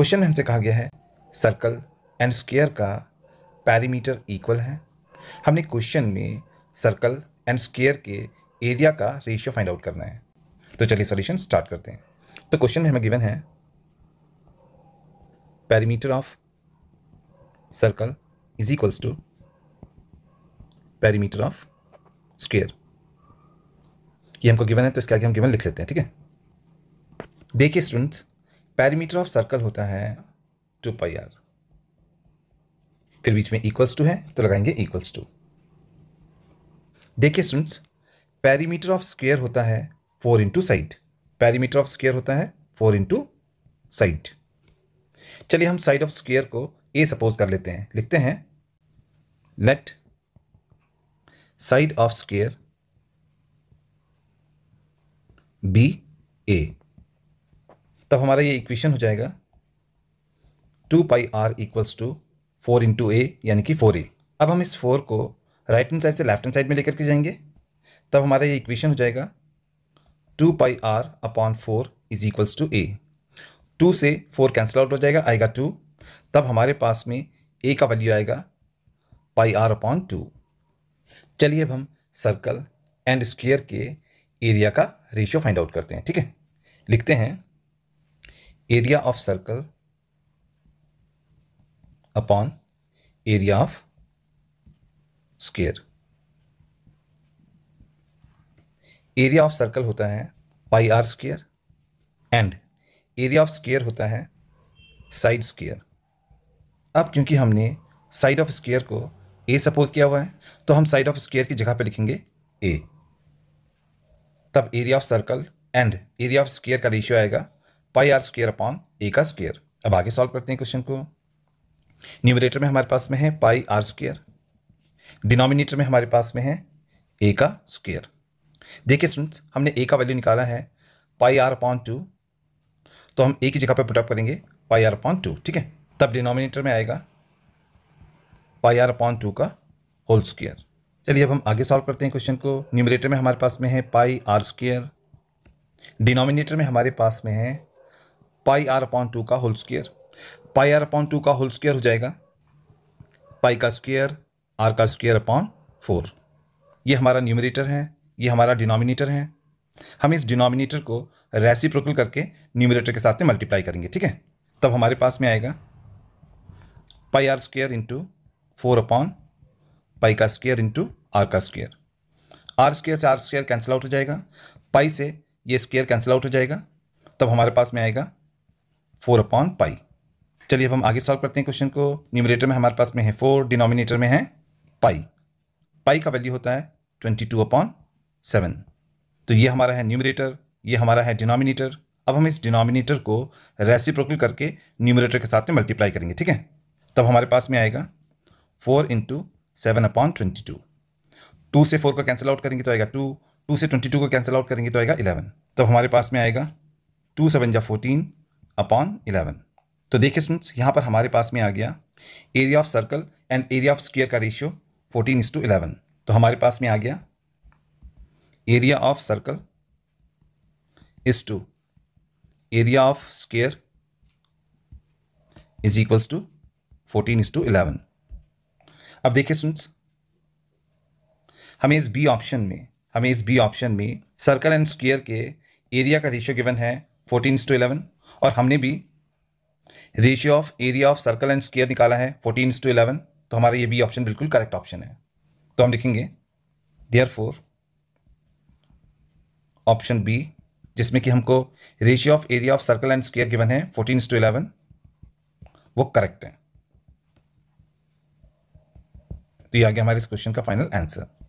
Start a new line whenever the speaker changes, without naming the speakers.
question में हमसे कहा गया है सर्कल एंड स्क्वेयर का पैरीमीटर इक्वल है हमने क्वेश्चन में सर्कल एंड स्क्वेयर के एरिया का रेशियो फाइंड आउट करना है तो चलिए सॉल्यूशन स्टार्ट करते हैं तो क्वेश्चन में हमें गिवन है perimeter of circle is equals to perimeter of square ये हमको गिवन है तो इसके आगे हम गिवन लिख लेते हैं ठीक है देखिए स्टूडेंट्स पैरीमीटर ऑफ सर्कल होता है टू पाई आर फिर बीच में इक्वल्स टू है तो लगाएंगे इक्वल्स टू देखिए स्टूडेंट्स पैरिमीटर ऑफ स्क्वेयर होता है four into side perimeter of square होता है फोर इंटू साइड चलिए हम साइड ऑफ स्क्वेयर को ए सपोज कर लेते हैं लिखते हैं let side of square be A तब हमारा ये इक्वेशन हो जाएगा two pi R equals to four into A यानी कि फोर ए अब हम इस फोर को राइट हैंड साइड से लेफ्ट हैंड साइड में लेकर के जाएंगे तब हमारा ये इक्वेशन हो जाएगा two pi R upon four is equals to A two से फोर कैंसिल आउट हो जाएगा आएगा टू तब हमारे पास में ए का वैल्यू आएगा पाई आर अपॉन टू चलिए अब हम सर्कल एंड स्क्वेयर के एरिया का रेशियो फाइंड आउट करते हैं ठीक है लिखते हैं area of circle upon area of square area of circle होता है pi R square and area of square होता है साइड स्क्वेयर अब क्योंकि हमने साइड ऑफ स्क्वेयर को ए सपोज किया हुआ है तो हम साइड ऑफ स्क्वेयर की जगह पे लिखेंगे ए तब area of circle and area of square का रेशियो आएगा pi R square upon A का स्क्वेयर अब आगे सॉल्व करते हैं क्वेश्चन को न्यूमरेटर में हमारे पास में है पाई आर स्क्वेयर डिनोमिनेटर में हमारे पास में है ए का स्क्वेयर देखिए स्टूडेंट्स हमने ए का वैल्यू निकाला है पाई आर अपॉन टू तो हम ए की जगह पर पुटअप करेंगे पाई आर अपॉन टू ठीक है तब डिनोमिनेटर में आएगा पाई आर अपॉन टू का होल स्क्वेयर चलिए अब हम आगे सॉल्व करते हैं क्वेश्चन को न्यूमरेटर में हमारे पास में है पाई आर स्क्वेयर डिनोमिनेटर में हमारे पास में है पाई आर अपॉन टू का whole square pi R upon two का होल स्क्र हो जाएगा पाई का स्क्वेयर आर का स्क्वेयर अपॉन फोर ये हमारा न्यूमरेटर है ये हमारा डिनोमिनेटर है हम इस डिनोमिनेटर को रेसिप्रोकल करके न्यूमरेटर के साथ में मल्टीप्लाई करेंगे ठीक है तब हमारे पास में आएगा pi R square into four upon pi का स्क्वेयर इंटू आर का स्क्वेयर आर स्क्वेयर से आर स्क्वेयर कैंसिल आउट हो जाएगा पाई से ये स्क्वेयर कैंसिल आउट हो जाएगा तब हमारे पास में आएगा फोर अपॉन पाई चलिए अब हम आगे सॉल्व करते हैं क्वेश्चन को न्यूमरेटर में हमारे पास में है फोर डिनोमिनेटर में है पाई पाई का वैल्यू होता है ट्वेंटी टू अपॉन सेवन तो ये हमारा है न्यूमरेटर ये हमारा है डिनोमिनेटर अब हम इस डिनोमिनेटर को रेसिप्रोकल करके न्यूमरेटर के साथ में मल्टीप्लाई करेंगे ठीक है तब हमारे पास में आएगा four into seven upon twenty two two से फोर को कैंसिल आउट करेंगे तो आएगा टू टू से ट्वेंटी टू को कैंसिल आउट करेंगे तो आएगा इलेवन तब हमारे पास में आएगा टू सेवन जा फोर्टीन अपॉन इलेवन तो देखिए स्टूडेंट्स यहाँ पर हमारे पास में आ गया area of circle and area of square का ratio fourteen is to eleven तो हमारे पास में आ गया area of circle is to area of square is equals to fourteen is to eleven अब देखिए स्टूडेंट्स हमें इस बी ऑप्शन में हमें इस बी ऑप्शन में सर्कल एंड स्क्वेयर के एरिया का रेशियो गिवन है फोर्टीन टू इलेवन और हमने भी ratio of area of circle and square निकाला है फोर्टीन टू इलेवन तो हमारा ये बी ऑप्शन बिल्कुल करेक्ट ऑप्शन है तो हम लिखेंगे देयर फोर ऑप्शन बी जिसमें कि हमको ratio of area of circle and square given है फोर्टीन टू इलेवन वो करेक्ट है तो ये आ गया हमारे इस क्वेश्चन का फाइनल आंसर